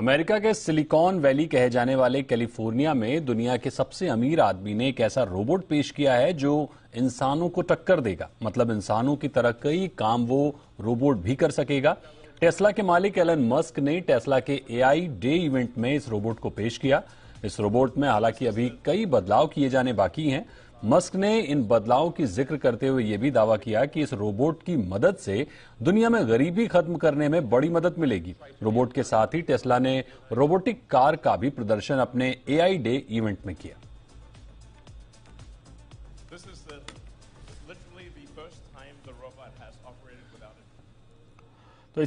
America के silicon valley कहे जाने वाले कैलिफोर्निया में दुनिया के सबसे अमीर आदमी ने एक ऐसा रोबोट पेश किया है जो इंसानों को टक्कर देगा मतलब इंसानों की तरह कई काम वो रोबोट भी कर सकेगा टेस्ला के मालिक एलन मस्क ने टेस्ला के एआई डे इवेंट में इस रोबोट को पेश किया इस रोबोट में हालांकि अभी कई बदलाव किए जाने बाकी हैं मस्क ने इन बदलाव की जिक्र करते हुए यह भी दावा किया कि इस रोबोट की मदद से दुनिया में गरीबी खत्म करने में बड़ी मदद मिलेगी रोबोट के साथ ही टेस्ला ने रोबोटिक कार का भी प्रदर्शन अपने एआई डे इवेंट में किया